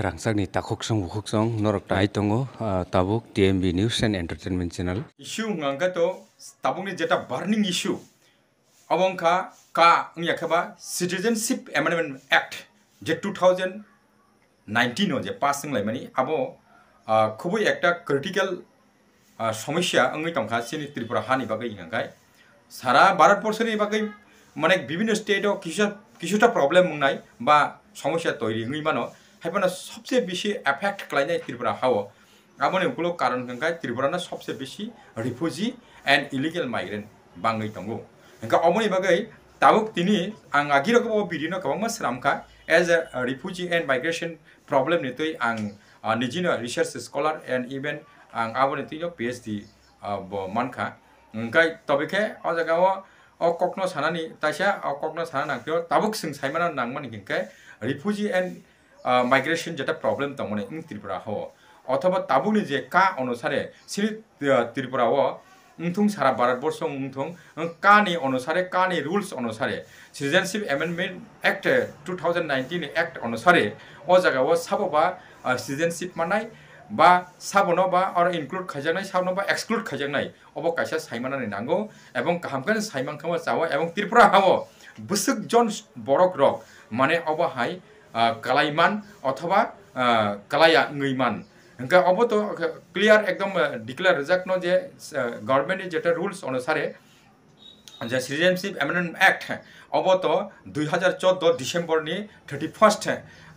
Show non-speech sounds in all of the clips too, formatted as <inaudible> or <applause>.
rangsak ni Rangsakni takhoksang bukhoksang norok tai tongo tabuk TMB News and Entertainment Channel. Issue ngangka to tabungni jeta burning issue. Awangka ka ngyakaba Citizenship Amendment Act যে 2019 যে pass সংলাই মানে আবো খুবই একটা critical সমস্যা অঙ্গি টংখা সিনি ত্রিপুরা হানি বাকে ইংখাই সারা ভারতবর্ষের বাকে মানে বিভিন্ন স্টেটও কিছু কিছুটা প্রবলেম নাই বা সমস্যা তৈরি হই মানো হেপেন সবচেয়ে বেশি এফেক্ট খাইনাই ত্রিপুরা হাও আমি ওগুলো কারণ হিনকাই ত্রিপুরা সবচেয়ে বেশি রিফিউজি এন্ড ইলিগেল মাইগ্রেন্ট বাঙ্গি দো হিনকা অমনি বাকে তাবুক তিনি আং আগির বিদিন কবং সামখা as a refugee and migration problem নিতই আং নিজিন রিসার্চ স্কলার এন্ড ইভেন আং আবনে তুই পিএইচডি মানখা হিনকাই তবেকে অ জায়গাও অ কক্ন সানানি তাইসা অ কক্ন সানা নাকিও তাবুক সিং সাইমানা নাংমানি হিনকাই রিফিউজি এন্ড মাইগ্রেশন যেটা প্রবলেম তমনে ইং ত্রিপুরা হো অথবা তাবুনি যে কা অনুসারে শ্রী ত্রিপুরা ও উংথুং সারা ভারতবর্ষ উংথুং কানি অনুসারে কানি রুলস অনুসারে citizenship amendment act two thousand nineteen act অনুসারে ও জায়গা ও সাবো বা সিটিজেনশিপ মানায় বা সাবনো বা আর ইনক্লুড খাইজাকনাই সাবনো বা এক্সক্লুড খাইজাকনাই অব কাইসা সাইমানানি নাঙ্গো এবং কাহামকানি সাইমাংখামা চাও এবং ত্রিপুরা হাও বুসুক জন বড়ক রক মানে অবহায় কালাইমান অথবা কালাইয়া নইমান ইনকা অবত ক্লিয়ার একদম ডিক্লেয়ার রেজাক্ট যে গভর্নমেন্টের যেটা রুলস অনুসারে যে সিটিজেনশিপ অ্যামেন্ডমেন্ট অ্যাক্ট অবত দুই হাজার চোদ্দ ডিসেম্বর নি thirty first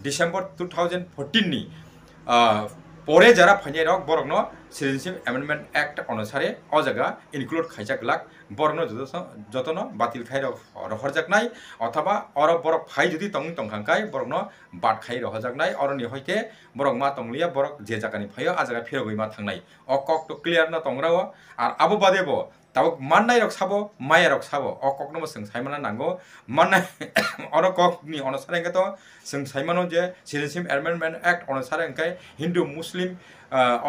December two thousand fourteen নি পরে যারা রক বরং সিটিজেনশিপ অ্যামেন্ডমেন্ট অ্যাক্ট অনুসারে অজাগা ইনক্লুড খাইজাক লাক বর্ণ যতন বাতিল খাই রহরজাক নাই অথবা অরব বরক ফাই যদি তং তংখাঙ্কাই বর্ণ বাট খাই রহজাক নাই অরণি হইতে বরক মা তংলিয়া বরক যে জাগানি ফাইও আজাগা ফেরগই মা থাংনাই অকক তো ক্লিয়ার না তংরাও আর আবো বাদে বাদেব তাও মাননাই রক সাবো মায়া রক সাবো অকক নম সং সাইমানা নাঙ্গো মাননাই নি অনুসারে তো সং সাইমানো যে সিটিজেনশিপ অ্যামেন্ডমেন্ট অ্যাক্ট অনুসারে হিন্দু মুসলিম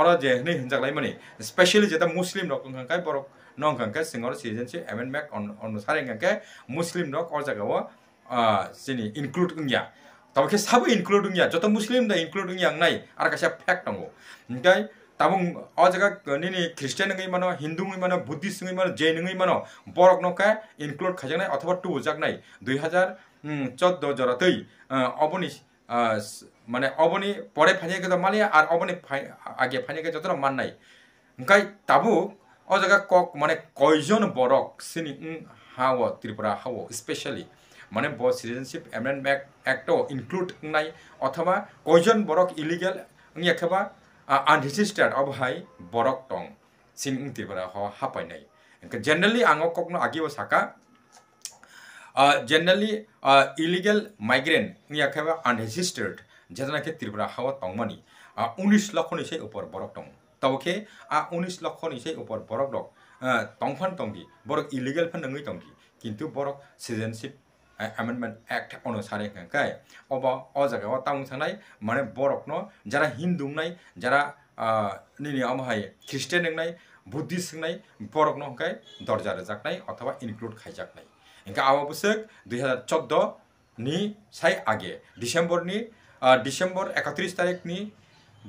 অরা যে হেনে হিনজাকলাই মানে স্পেশালি যেটা মুসলিম রকম খাঙ্কাই বরক নং খাঙ্কাই সিঙ্গর সিটিজেনশিপ অ্যামেন্ডমেন্ট অনুসারে খাঙ্কাই মুসলিম রক অর জায়গাও যিনি ইনক্লুড ইয়া তবে সাবো ইনক্লুড ইয়া যত মুসলিম দা ইনক্লুড ইয়া নাই আর কাছে ফ্যাক্ট নঙ্গো তাই তাবং অ জায়গা নিনি খ্রিস্টান নঙ্গি মানো হিন্দু নঙ্গি মানো বুদ্ধিস্ট নঙ্গি মানো জৈন নঙ্গি মানো বরক নকা ইনক্লুড খাজাক নাই অথবা টু জাক নাই দুই হাজার চোদ্দ জরাতেই অবনি মানে অবনি পরে ফানিয়ে তো মানে আর অবনি আগে ফানিয়ে যত মান নাই কাই তাবু ও জায়গা কক মানে কয়জন বরক সিনি হাও ত্রিপুরা হাও স্পেশালি মানে ব সিটিজেনশিপ অ্যামেন্ডমেন্ট একটাও ইনক্লুড নাই অথবা কয়জন বরক ইলিগেল একেবা আনরেজিস্টার্ড অবহাই বরক টং সিন ত্রিপুরা হওয়া হাপাই নাই জেনারেলি আঙক কখনো আগেও সাকা জেনারেলি ইলিগেল মাইগ্রেন্ট নিয়ে একেবারে আনরেজিস্টার্ড 제자나게 띠르브라 하와 똥마니 아 우니스 러코니 세 উপর বরক টং তবকে আ উনিশ লক্ষনি সেই উপর বরক রক টংফান টংদি বরক ইলিগেল ফান নঙ্গি টংদি কিন্তু বরক সিটিজেনশিপ অ্যামেন্ডমেন্ট অ্যাক্ট অনুসারে হ্যাঁ অব অ জায়গায় অ তাউন থানাই মানে বরক ন যারা হিন্দু নাই যারা নিনি আমহাই খ্রিস্টান নাই বুদ্ধিস্ট নাই বরক নহাই দরজা রেজাক নাই অথবা ইনক্লুড খাইজাক নাই ইনকা আবাবসেক দুই হাজার চোদ্দ নি সাই আগে ডিসেম্বর নি ડિસેમ્બર એકત્રીસ તારીખની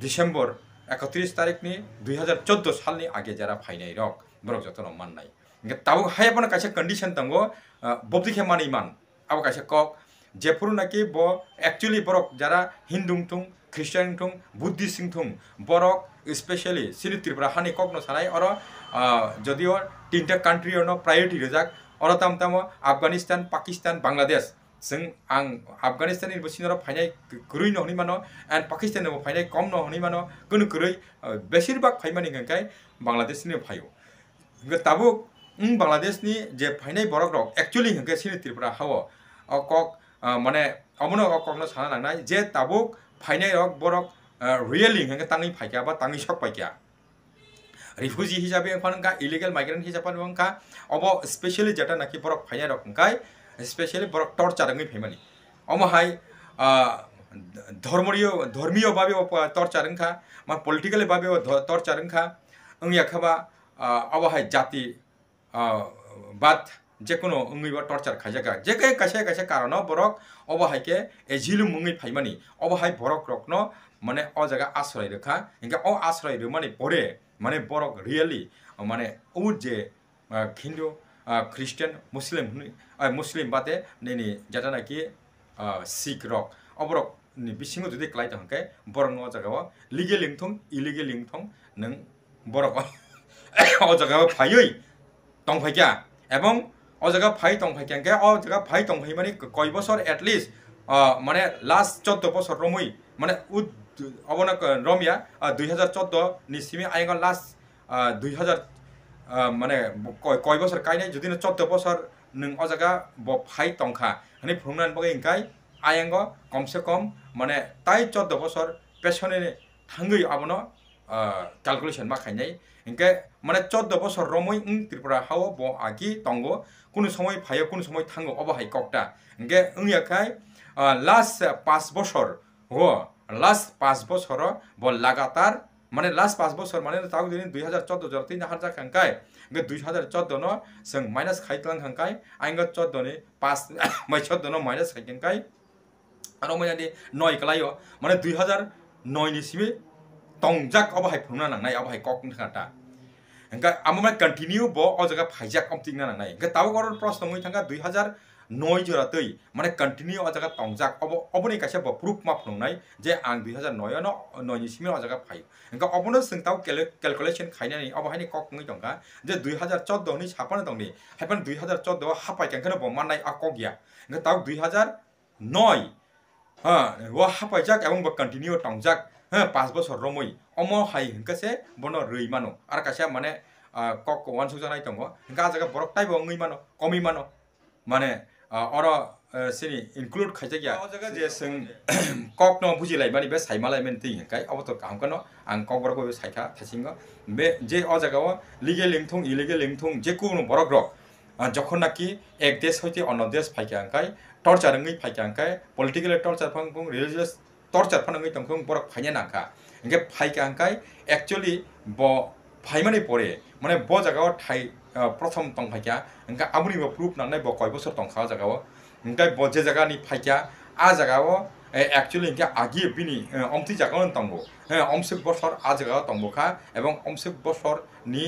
ડિસેમ્બર એકત્રીસ તારીખની নি હજાર ચૌદ સાલની આગે જરા ફાઈનાઈ રક બરક જતનો માન નહીં તાવ હાય પણ કાશે કન્ડિશન તંગો બબદીખે માની માન આવો કાશે કક જેફুর নাকি ব একচুয়ালি বরক যারা হিন্দু থুং খ্রিস্টান থুং বুদ্ধিস্টিং থুং বরক স্পেশালি শ্রী ত্রিপুরা হানি কগ্ন সানাই অর যদিও তিনটা কান্ট্রি অন প্রায়োরিটি রেজাক তাম আফগানিস্তান পাকিস্তান বাংলাদেশ जंग आं अफगानिस्तान निबो सिनरा फायनाय गुरै नहनि मानो एन्ड पाकिस्तान निबो फायनाय कम नहनि मानो गुन गुरै बेसिरबाक फायमानि गंकाय बांग्लादेश नि फायो गे ताबु उं बांग्लादेश नि जे फायनाय बरक रक एक्चुअली हंगे सिनि त्रिपुरा हाव अक माने अमन अक अक न साना नांनाय जे ताबु फायनाय रक बरक रियलि हंगे तांनि फायका बा तांनि सक फायका रिफ्युजी हिसाबै फानका इलीगल माइग्रेन्ट हिसाबै फानका अबो स्पेशली जटा नाकि बरक फायनाय रक गंकाय স্পেশালি বড় রঙ ফ্যামিলি অমহাই ধর্মীয় ধর্মীয় ধর্মীয়ভাবে টর্চারঙ্খা আমার পলিটিক্যালভাবে টর্চারঙ্খা অঙ্গি আখাবা অবহাই জাতি বাদ যে কোনো অঙ্গিবা টর্চার খাইজাকা যে কে কাছে কাছে কারণ বরক অবহাইকে এঝিলু মুঙ্গি ফাইমানি অবহাই বরক রকন মানে অ জায়গা আশ্রয় রেখা ইঙ্গা অ আশ্রয় রুমানি পরে মানে বরক রিয়েলি মানে ও মানে যে হিন্দু খ্রিস্টান মুসলিম মুসলিম বাদে নেই যেটা নাকি শিখ রক অবরক বিং যদি ক্লাই থাকে বড় ন জায়গাও লিগেল লিংথং ইলিগেল লিংথং নক অ জায়গা ফাই দমফাইকা এবং অ জায়গা ফাই দমফাইকে অ জায়গা ফাই দমফাই মানে কয় বছর এটলিস্ট মানে লাস্ট চোদ্দ বছর রমই মানে অবন রমিয়া দুই হাজার চোদ্দ নিশিমে আইগ লাস্ট দুই হাজার মানে কয় বছর কাইনাই যদি চোদ্দ বছর nung o jaga bo phai tongkha hani আয়ঙ্গ কমসে কম মানে তাই চোদ্দ বছর পেছনে থাঙ্গি আবনো ক্যালকুলেশন মা খাইনাই ইংকে মানে চোদ্দ বছর রমই উং ত্রিপুরা হাও ব আগি তঙ্গ কোনো সময় ফাই কোনো সময় থাঙ্গ অবহাই ককটা ইংকে উং ইয়াখাই লাস্ট পাঁচ বছর হ লাস্ট পাঁচ বছর ব লাগাতার মানে লাস্ট পাঁচ বছর মানে তাও দিন দুই হাজার 2014 জরতি নাহার জাখাঙ্কায় গ দুই হাজার চোদ্দনো সং মাইনাস খাইতলাংখাই আইনগ চোদ্দনি পাঁচ মাই চোদ্দনো মাইনাস খাইখাই আর মানে নয় কালাইও মানে দুই হাজার নয়নি সিমে টংজাক অব হাই ফুনা নাংনাই অব হাই কক থাকা আমরা কন্টিনিউ ব অ জায়গা ফাইজাক কমতিং না নাংনাই তাও গরর প্রশ্ন মুই থাকা দুই হাজার নই জোরাতেই মানে কন্টিনিউ ও জায়গা তংজাক অবনি কাছে বা প্রুফ মাপ নাই যে আং দুই হাজার নয় ন নয় নিসিমে ও জায়গা ফাই এনকা অবনো সিংতাও ক্যালকুলেশন খাইনানি অবহাইনি কক নই দঙ্গা যে দুই হাজার চোদ্দ নি ছাপানে দঙ্গে হাইপান দুই হাজার চোদ্দ হাফাই কেনখানে বমান নাই আক গিয়া এনকা তাও দুই হাজার নয় হ্যাঁ ও হাফাই যাক এবং বা কন্টিনিউ টংজাক হ্যাঁ পাঁচ বছর রমই অম হাই হিংকাছে বন রই মানো আর কাছে মানে কক ওয়ান সুজানাই দঙ্গ এনকা জায়গা বরকটাই বঙ্গই মানো কমই মানো মানে अर सिनि इनक्लुड खाइजागिया जे सों ककनो बुजिलायबानि बे साइमालायमेन थिंखाय अबथ' खामखानो आं कबरखौ बे साइखा थासिङो बे जे अजागाव लिगेल लिंथं इलिगेल लिंथं जेकुनो बरग्र जखन नाकि एक देश हयते अन्य देश फायखाङखाय टर्चारङै फायखाङखाय पलिटिकेल टर्चार फांफुं रिलिजियास टर्चार फानाङै थांफुं बरक फायनो नाङा ओंखाय फायखाङखाय एकचुलि ब फायमानि परे माने ब जागायाव थाय প্রথম তং ফাইকা এনেকৈ আমনি প্রুফ নানে ব কয় বছর তংখা জায়গাও এনেকৈ বজে জায়গা নি ফাইকা আ জায়গাও একচুয়ালি ইনকে আগিয়ে বিনি অমতি জাগান তঙ্গ হ্যাঁ অমসেক বছর আ জায়গা তঙ্গখা এবং অমসেক বছর নি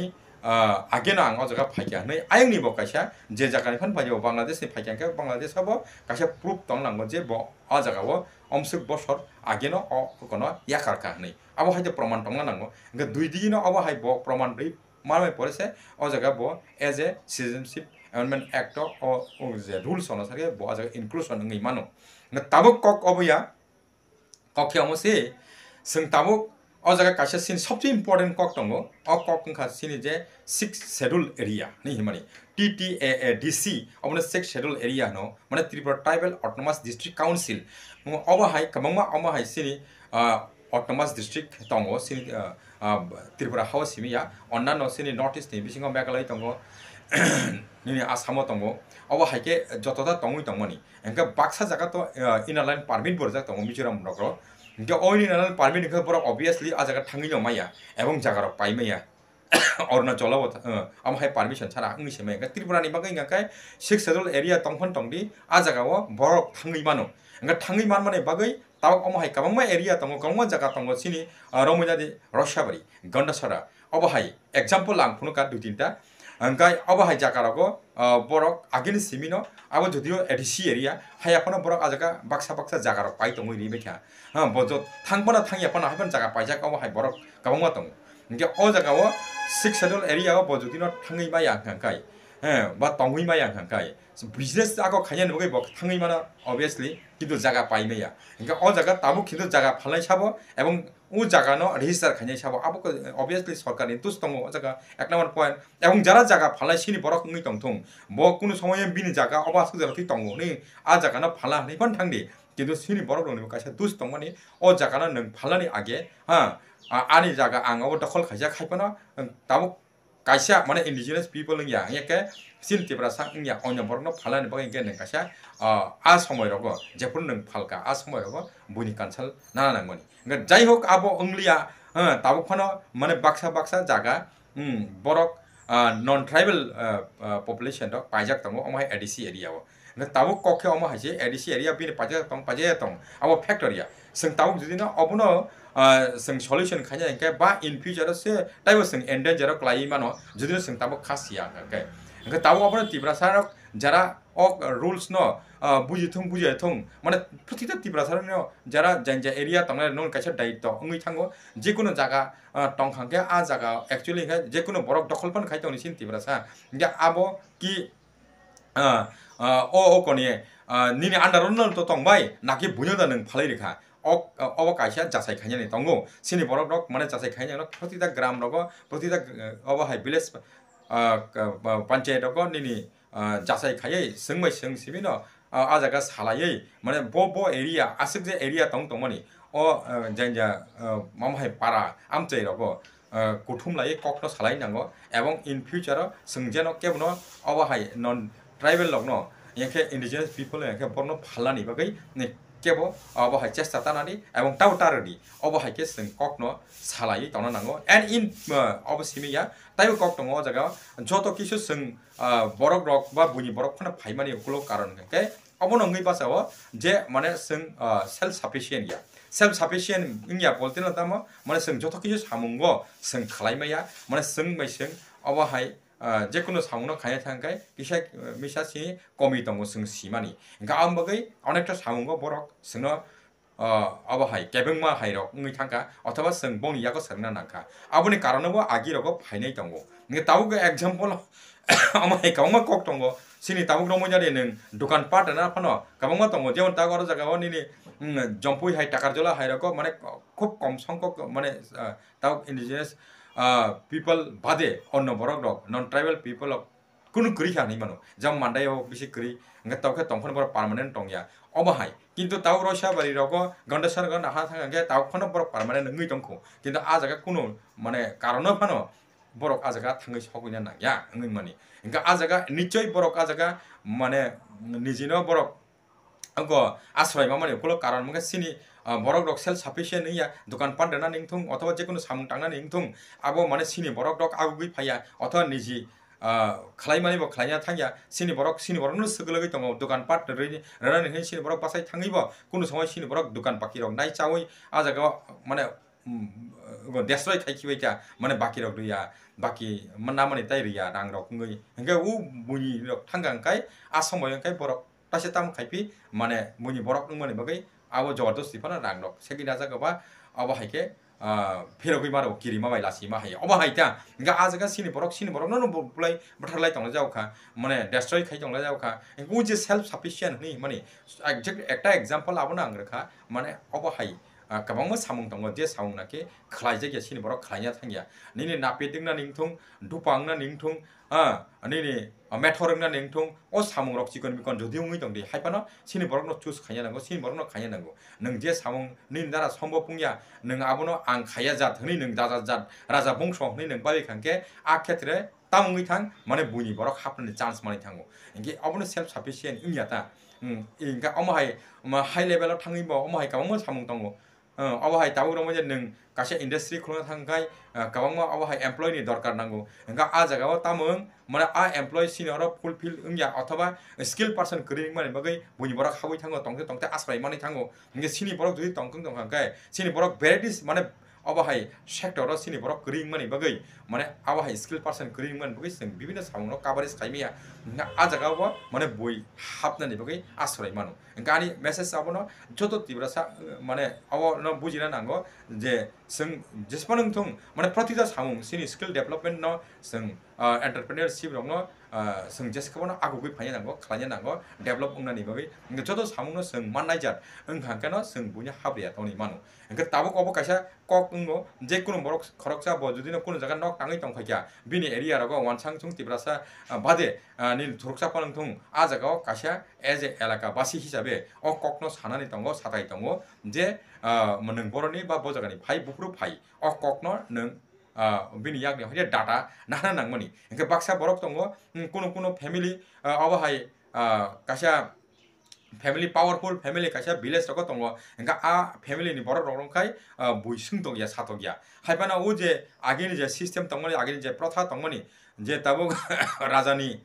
আগে না আঙ জায়গা ফাইকা নই আয়ং নিব কাইসা যে জায়গা ফাইব বাংলাদেশ ফাইকা ফাইকিয়াকে বাংলাদেশ হব কাইসা প্রুফ তং নাঙ্গ যে ব আ জায়গাও অমসেক বছর আগে ন অ কোনো ইয়াকারকা হই আবহাওয়া প্রমাণ তঙ্গা নাঙ্গ দুই দিন আবহাই ব প্রমাণ মাৰৱাই পৰিছে অ জেগা ব as a citizenship amendment act অ ঢোল চল চাগে ব জেগা ইনক্লুচন নহয় ইমানো তামুক কক অবয়া ককে অমচি চিং তামুক অ জেগা কাছে চিন সবচে ইম্পৰ্টেণ্ট কক দ ককা চিনি যে ছিক্স শ্বেডুল এৰিয়া নে হিমানী টি টি এ এ ডি চি আপুনি ছিক্স শ্বেডুল এৰিয়া ন মানে Tripura tribal autonomous district council অবাহাই কামাংমা অবাহাই চিনি autonomous tongo district tripura sini uh, uh, অ o ো ন ম া স ড i স a ট ্ র ি n ্ ট i ङ सिनि त्रिपुरा हाउस हिमि य a अन्यान्य सिनि नर्थ इस्ट नि बिसिङाव म े घ t a t दङ नोंनि आसामाव दङ अब हाइके ज g द ा दङै दङमोनि ह े r ख ा बाक्सा जागा त इनारलाइन प n र k ि ट ब र ज k क दङ म ि ज ो l ा म नगर ह ें ख n अइन इनारलाइन प ा र म j a ह a ं ख ा ब र i अ ब भ a य ा स ल ि आ जागा थ r ङ ै नमाया एबं ज a ग ा र ा व पाइमाया अरुणाचलाव आ म ह a य प ा र i s स न स e र ा आंनि स े म r य n ें ख ा त्रिपुरानि बागै ह ें ख a य सिक्स सेडुल ए o n य ा दंफान दंदि आ जागाव बरक थाङै मानो हेंखा थाङै मान म n न bagai tabak omo hai kabangma area tongo kabangma jaga tongo sini romojadi roshabari gandasara obo hai example lang phunu ka dui tinta angkai obo hai jaga rago borok agini simino abo jodio edisi area hai apana borok ajaka baksa baksa jaga rok pai tongo ni bekha bojo thangbana thangyapana haban jaga paijak obo hai borok kabangma tongo nke o jaga o six schedule area o bojo dino thangai ba yang kai ba tongui ba yang kai business आगो खायन मगे बक थाङै माना अबवियसली किन्तु जग्गा पाइमै या हिंका अ जग्गा तामु किन्तु जग्गा फालनाय छाब এবং ও জায়গা ন রেজিস্টার খাইনে ছাব আবক অবভিয়াসলি সরকার নির্দোষ দङ জায়গা এক নম্বর পয়েন্ট এবং যারা জায়গা ফালাই সিনি বরক নুই টংথং ব কোনো সময়ে বিনি জায়গা অবা সুজারা তুই টঙ্গ নি আ জায়গা ন ফালা হানি পান থাংদি কিন্তু সিনি বরক রং কাছে দুষ দङ মানে অ জায়গা ন নং ফালানি আগে হ্যাঁ আনি জায়গা আঙাও দখল খাইজা খাইপানা তামুক kasha mana indigenous people ngya ngya ke sin ti prasa ngya onya borno phala ne bangi ngene kasha a samoy rogo jepun ning phalka a samoy rogo buni kanchal nana nang moni ngat jai hok abo anglia tabu khono mane baksa baksa jaga borok non tribal population dok pajak tamo omai adc area na tamu k o k e omo h a i e edisi area bin paje tong paje tong a w o factory a s e n g tamu jodi na obono s e n g solution k a n y a yang ke ba in future se t a y b o s e n g endanger klai mano jodi na s e n g tamu k a s i a ke ke tamu obono tibrasar jara ok rules no buji t o n g buji t o n g m a n a p u t i t a tibrasar no jara janja area t o n g n a non kacha daito ngi thango je k u n o jaga tong k a n g ke a jaga actually ke je k u n o borok d o k o l pan k a i tong sin tibrasa n ja abo ki o o koni nini andar unnal to tongbai naki bunyada nang phalai rikha অব কাইসা যাচাই খাইনি তঙ্গো সিনি বরক rock মানে যাচাই খাই প্রতিটা গ্রাম রক প্রতিটা অব হাই ভিলেজ পঞ্চায়েত রক নি যাচাই খাইয়ে সঙ্গমাই সঙ্গ সিবিন আ জায়গা সালাইয়ে মানে ব ব এরিয়া আসুক যে এরিয়া তং তমনি ও যাই যা মামহাই পারা আমচাই রক কুঠুম লাই কক সালাই নাঙ্গ এবং ইন ফিউচার সঙ্গে কেবন অবহাই নন ট্রাইবেল লগ্ন এখে ইন্ডিজিনিয়াস পিপল এখে বর্ণ फालानि বাকি কেব অবহাই চেষ্টা তানানি এবং তাও তারি অবহাইকে जों সালাই তো নাঙ্গো এন্ড ইন অবসিমিয়া তাই কক দো জায়গা যত কিছু जों বরক রক বা বুঝি বরক খনা ফাইমানি ওগুলো কারণ কে অবনঙ্গি বাসাও যে মানে সেলফ সাফিসিয়েন্ট ইয়া সেলফ সাফিসিয়েন্ট ইয়া বলতে না মানে যত কিছু সামুঙ্গ जों খালাইমাইয়া মানে जों অবহাই जे কোনো সাউন্ড খাইয়া থাকাই বিশাক মিশাসি কমি দঙ্গ সং সিমানি গাম বগৈ অনেকটা সাউঙ্গ বরক সং अब हाई केबेंगमा हाई रक ngi thangka অথবা সং বং ইয়াকো সরনা নাকা আবনি কারণবো আগি রক ফাইনাই দঙ্গো ngi তাবুগ एग्जांपल আমাই কাউমা কক দঙ্গো সিনি তাবুগ রমো জারে নেন দোকান পাট না ফনো কাবাংমা দঙ্গো যেমন তা গর জায়গা নিনি জম্পুই হাই টাকার জলা হাই রক মানে খুব কম সংখ্যক মানে তাও ইন্ডিজিনাস পিপল বাদে অন্য বড় দক নন ট্রাইবেল পিপল কোনো কৃ হা নিমানো যা মান্ডাই বেশি কৃ তাকে তখন বড় পার্মানেন্ট টংয়া অবাহাই কিন্তু তাও রসা বাড়ি রক গন্ডেশ্বর আহা থাকে তাও বড় পার্মানেন্ট নই টংকু কিন্তু আ জায়গা কোনো মানে কারণ ফানো বড় আ জায়গা থাকে সকইনা নাগিয়া নই মানে ইংকা আ জায়গা নিশ্চয় বড় আ জায়গা মানে নিজিন বড় আশ্রয় মানে কোনো কারণ মানে চিনি borok dok sel sapeshe nai ya dukan pan dana ning tung otawa jekun samun tangna ning tung abo mane sini borok dok agu gi paya otawa niji kalai mani bo kalai nya sini borok sini borok nus segala gi tongo dukan pan dana ni rana sini borok pasai tang bo, kunu sama sini borok dukan paki dok nai cawoi aza gawa mane gon destroy kai kiwe cha mane baki dok ya baki mana mane tai ya dang dok ngui ngai u bunyi dok tanggang kai asomo yang kai borok Tasya tamu kaipi mane bunyi borok nung mane bagai अब जबरदस्त विपना रेकेन्ड आज अवहेके फेरो गइमर गि मैला मै अब है त आजका सिनीप सिनिपोर् बुझाइदिका ड्रि खाइदोला जे self साफिसियन्टी माने एक्जेक्ट एक्टा एगजामपल लाग्नु अङ्ग्रे खा म अबहो सामुङ दो जे सामुना गे सिनिपोर् खैन नै नापे न दुपना न 아 아니니 메토랑나 아, 냉통 어 사몽럭 지건미 건 저디웅이 정리 하이파나 신이 버럭노 주스 가냐는 거 신이 버럭노 가냐는 거 능제 사몽 닌 나라 선보풍야 능 아버노 안 가야자 더니 능 자자자 라자 봉소 능 빨리 간게 아케트레 따몽이 탕 만에 문이 버럭 하프는 찬스 많이 탕고 이게 아버노 셀프 사피시엔 의미하다 음 그러니까 어머 하이 어머 하이 레벨로 탕이 뭐 어머 하이 까뭐 사몽 당고 আবহাই তাবুগ্রম নং কাছে ইন্ডাস্ট্রি খুলনা থাকাই গবাম আবহাই এমপ্লয় নি দরকার নাগু হা আ জায়গাও তামং মানে আ এমপ্লয় সিনিয়র ফুলফিল ইয়া অথবা স্কিল পার্সন ক্রিয়ে মানে বগে বুঝি বড় খাবই থাকো টংতে টংতে আশ্রয় মানে থাকো নিজে সিনি বড় যদি টংকং টংকাই সিনি বড় ভেরাইটিস মানে অবহাই সেক্টর সিনি বড় ক্রিয়ে মানে বগে মানে আওয়া স্কিল পার্সন গরিব মান বগে जों বিভিন্ন সামগ্র কাভারেজ খাইমিয়া আজাগাওয়া মানে বই হাবনানি বগে আশ্রয় মানু গানি মেসেজ আবনো যত তিব্রাসা মানে আওয়া ন বুঝিনা নাঙ্গো যে जों जेसेबां नोंथों माने प्रतिजा सामुं सिनि स्किल डेभलपमेन्ट न जों एन्टारप्रेनियरशिप रंनो जों जेसेखौनो आगुगै फायनो नांगौ खालायनो नांगौ डेभलप होननानै बाबै जत' सामुंनो जों माननाय जात ओंखांखानो जों बुनि हाब्रिया दंनि मानु ओंखाय ताबुक अबो खायसा कक नंगौ जे कुनु बरक खरकसा ब जुदि न कुनु जागा नक 강의 통 파기야 비니 에리아라고 원창 중 티브라사 어, 바데 어, 닐 도록사 파는 통 아자가 가샤 에제 엘라카 바시 히잡에 어 꼭노 사나니 똥고 사다이 똥고 이제 어는 보러니 바 보자가니 파이 부프로 파이 어 꼭노 능 बिनि यागनि हरिया डाटा नाना नांमनि इंके बाक्सा बरक दङ कुनु कुनु फेमिलि अबहाय कासा family powerful family kaisa village rok tongo hingka ah family ni borok rok khai ya tongya satokya haibana o je agin je system tongmani agin je protha tongmani je tabo rajani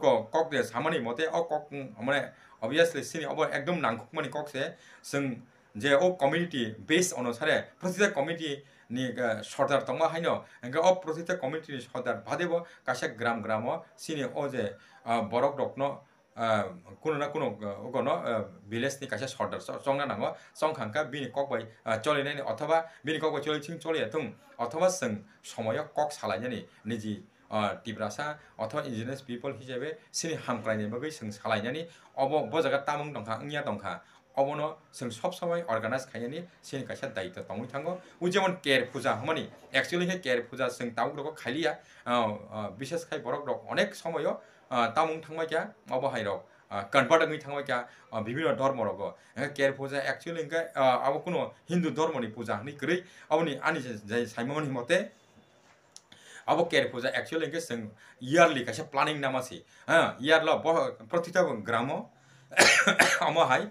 ko kok je samani mote o kok mane obviously sini obo ekdom nangkhukmani kok se sung যে ও community base অনুসারে ni sardar নি সর্দার তংমা হাইন এঙ্গে ও প্রতিটা committee সর্দার ভাদেব কাশে গ্রাম গ্রাম সিনি ও যে বরক rokno কোনো না কোনো কোনো ভিলেজ নি কাছে সর্দার চঙ্গা নাঙ চংখাঙ্কা বি কক বাই চলে নাই অথবা বি কক বাই চলে ছিং চলে থং অথবা সং সময় কক সালাই নাই নিজে টিপ্রাসা অথবা ইঞ্জিনিয়ার্স পিপল হিসেবে সিনি হামক্রাই বাকে সং সালাই নাই অব ব জায়গা তামং দা ইয়া দা অবন সব সবসময় অর্গানাইজ খাইনি সেই কাছে দায়িত্ব তঙ্গি থাঙ্গ ও যেমন কেয়ার পূজা হমানি একচুয়ালি কেয়ার পূজা সঙ্গ তামুক রক খাইলিয়া বিশেষ খাই বরক অনেক সময় তামুং থাংবাইকা অবা হাইরক কনভার্ট আমি থাংবাইকা বিভিন্ন ধর্ম রগ কের পূজা অ্যাকচুয়ালি ইংকা আব কোনো হিন্দু ধর্মনি পূজা হনি করি আবনি আনি যাই সাইমনি মতে আব কের পূজা অ্যাকচুয়ালি ইংকা সং ইয়ারলি কাছে প্ল্যানিং নামাছি হ্যাঁ ইয়ার ল প্রতিটা গ্রাম <coughs> আমা হাই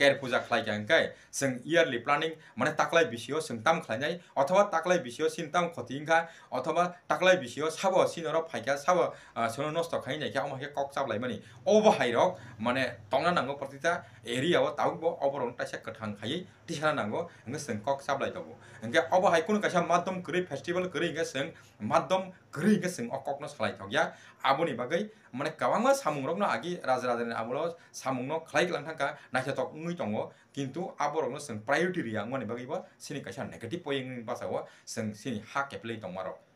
কের পূজা খাইকা ইংকা जों इयारलि प्लानिं माने ताक्लाय बिसियो सोंताम खालायनाय अथवा ताक्लाय बिसियो सिनताम खथिंखा अथवा ताक्लाय बिसियो साब सिनर फाइखा साब सोनो नस्त खायनाय क्या माखे कक चाबलाय माने अब हाइरक माने तंना नांगो प्रतिता एरियाव तावबो अबरन तासे कथां खायै तिसाना नांगो हंगे सों कक चाबलाय दबो हंगे अब हाइकुन कासा माध्यम करै फेस्टिवल करै हंगे सों माध्यम করি গেছেন অকগ্ন সালাই থাকিয়া আবনি বাকি মানে গাবাংমা সামুং রকনো আগে রাজা রাজানি আমল সামুং খাইলাম থাকা নাইসাতক উই দঙ্গ kintu aborong no seng priority ria ngone bagi wa sini kasha negative poyeng ni pasawa seng sini hak play tong marok